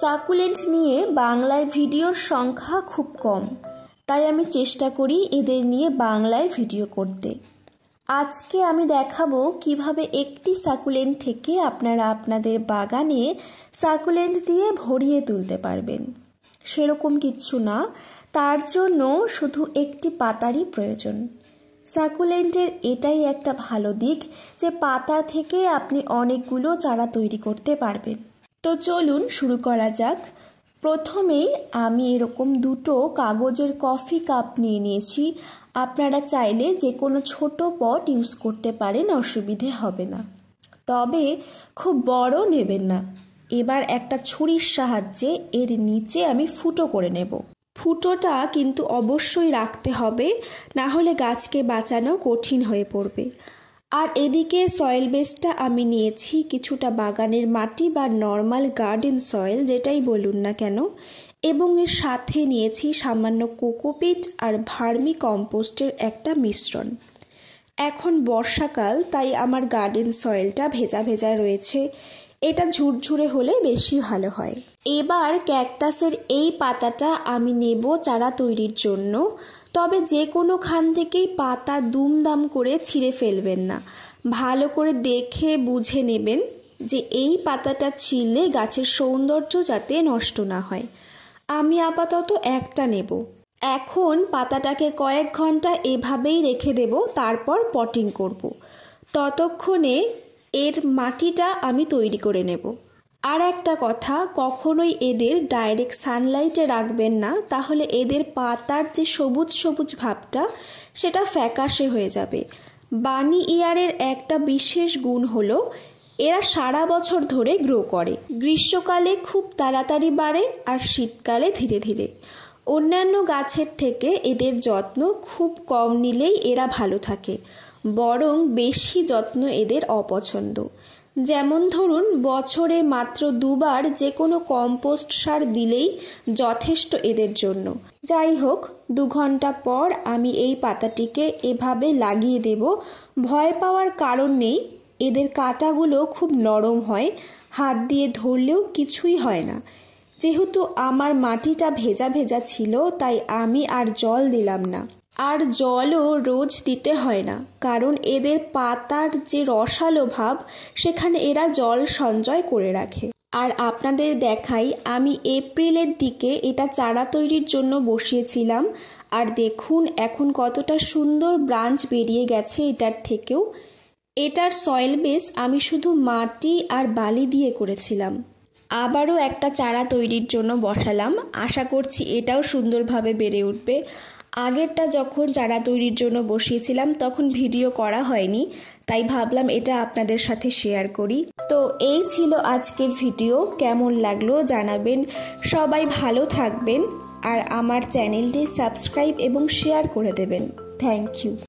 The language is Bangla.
সাকুলেন্ট নিয়ে বাংলায় ভিডিওর সংখ্যা খুব কম তাই আমি চেষ্টা করি এদের নিয়ে বাংলায় ভিডিও করতে আজকে আমি দেখাবো কিভাবে একটি সাকুলেন্ট থেকে আপনারা আপনাদের বাগানে সাকুলেন্ট দিয়ে ভরিয়ে তুলতে পারবেন সেরকম কিছু না তার জন্য শুধু একটি পাতারই প্রয়োজন সাকুলেন্টের এটাই একটা ভালো দিক যে পাতা থেকে আপনি অনেকগুলো চারা তৈরি করতে পারবেন তো চলুন শুরু করা যাক প্রথমেই আমি এরকম দুটো কাগজের কফি কাপ নিয়ে নিয়েছি আপনারা চাইলে যে কোনো ছোট পট ইউজ করতে পারেন অসুবিধে হবে না তবে খুব বড় নেবেন না এবার একটা ছুরির সাহায্যে এর নিচে আমি ফুটো করে নেব ফুটোটা কিন্তু অবশ্যই রাখতে হবে না হলে গাছকে বাঁচানো কঠিন হয়ে পড়বে আর এদিকে সয়েল বেসটা আমি নিয়েছি কিছুটা বাগানের মাটি বা নর্মাল গার্ডেন সয়েল যেটাই বলুন না কেন এবং এর সাথে নিয়েছি সামান্য কোকোপিট আর ভার্মি কম্পোস্টের একটা মিশ্রণ এখন বর্ষাকাল তাই আমার গার্ডেন সয়েলটা ভেজা ভেজা রয়েছে এটা ঝুরঝুরে হলে বেশি ভালো হয় এবার ক্যাকটাসের এই পাতাটা আমি নেব চারা তৈরির জন্য তবে যে কোনো খান থেকেই পাতা দুমদাম করে ছিঁড়ে ফেলবেন না ভালো করে দেখে বুঝে নেবেন যে এই পাতাটা ছিঁড়লে গাছের সৌন্দর্য যাতে নষ্ট না হয় আমি আপাতত একটা নেব এখন পাতাটাকে কয়েক ঘন্টা এভাবেই রেখে দেব তারপর পটিং করব ততক্ষণে এর মাটিটা আমি তৈরি করে নেব আর একটা কথা কখনোই এদের ডাইরেক্ট সানলাইটে রাখবেন না তাহলে এদের পাতার যে সবুজ সবুজ ভাবটা সেটা ফ্যাকাশে হয়ে যাবে বানি ইয়ারের একটা বিশেষ গুণ হলো এরা সারা বছর ধরে গ্রো করে গ্রীষ্মকালে খুব তাড়াতাড়ি বাড়ে আর শীতকালে ধীরে ধীরে অন্যান্য গাছের থেকে এদের যত্ন খুব কম নিলেই এরা ভালো থাকে বরং বেশি যত্ন এদের অপছন্দ যেমন ধরুন বছরে মাত্র দুবার যে কোনো কম্পোস্ট সার দিলেই যথেষ্ট এদের জন্য যাই হোক দু ঘন্টা পর আমি এই পাতাটিকে এভাবে লাগিয়ে দেব ভয় পাওয়ার কারণ নেই এদের কাটাগুলো খুব নরম হয় হাত দিয়ে ধরলেও কিছুই হয় না যেহেতু আমার মাটিটা ভেজা ভেজা ছিল তাই আমি আর জল দিলাম না আর জলও রোজ দিতে হয় না কারণ এদের পাতার যে রসালো ভাব সেখানে এরা জল সঞ্চয় করে রাখে আর আপনাদের দেখাই আমি এপ্রিলের দিকে এটা চারা তৈরির জন্য বসিয়েছিলাম আর দেখুন এখন কতটা সুন্দর ব্রাঞ্চ বেরিয়ে গেছে এটার থেকেও এটার সয়েল বেস আমি শুধু মাটি আর বালি দিয়ে করেছিলাম আবারও একটা চারা তৈরির জন্য বসালাম আশা করছি এটাও সুন্দরভাবে বেড়ে উঠবে আগেরটা যখন চারা তৈরির জন্য বসিয়েছিলাম তখন ভিডিও করা হয়নি তাই ভাবলাম এটা আপনাদের সাথে শেয়ার করি তো এই ছিল আজকের ভিডিও কেমন লাগলো জানাবেন সবাই ভালো থাকবেন আর আমার চ্যানেলটি সাবস্ক্রাইব এবং শেয়ার করে দেবেন থ্যাংক ইউ